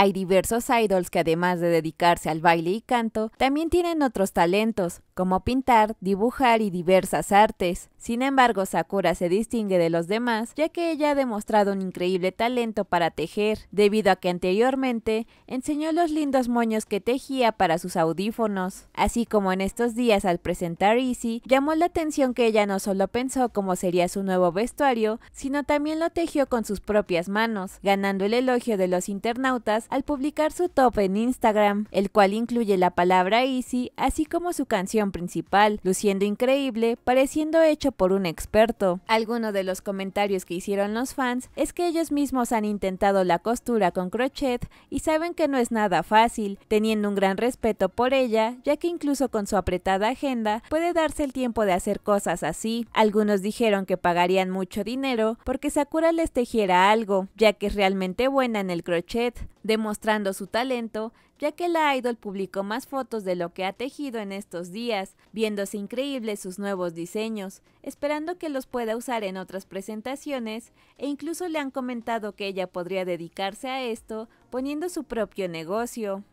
Hay diversos idols que además de dedicarse al baile y canto, también tienen otros talentos, como pintar, dibujar y diversas artes. Sin embargo, Sakura se distingue de los demás, ya que ella ha demostrado un increíble talento para tejer, debido a que anteriormente enseñó los lindos moños que tejía para sus audífonos. Así como en estos días al presentar Easy, llamó la atención que ella no solo pensó cómo sería su nuevo vestuario, sino también lo tejió con sus propias manos, ganando el elogio de los internautas al publicar su top en Instagram, el cual incluye la palabra Easy, así como su canción principal, luciendo increíble, pareciendo hecho por un experto. Alguno de los comentarios que hicieron los fans es que ellos mismos han intentado la costura con crochet y saben que no es nada fácil, teniendo un gran respeto por ella, ya que incluso con su apretada agenda puede darse el tiempo de hacer cosas así. Algunos dijeron que pagarían mucho dinero porque Sakura les tejiera algo, ya que es realmente buena en el crochet demostrando su talento, ya que la idol publicó más fotos de lo que ha tejido en estos días, viéndose increíbles sus nuevos diseños, esperando que los pueda usar en otras presentaciones, e incluso le han comentado que ella podría dedicarse a esto poniendo su propio negocio.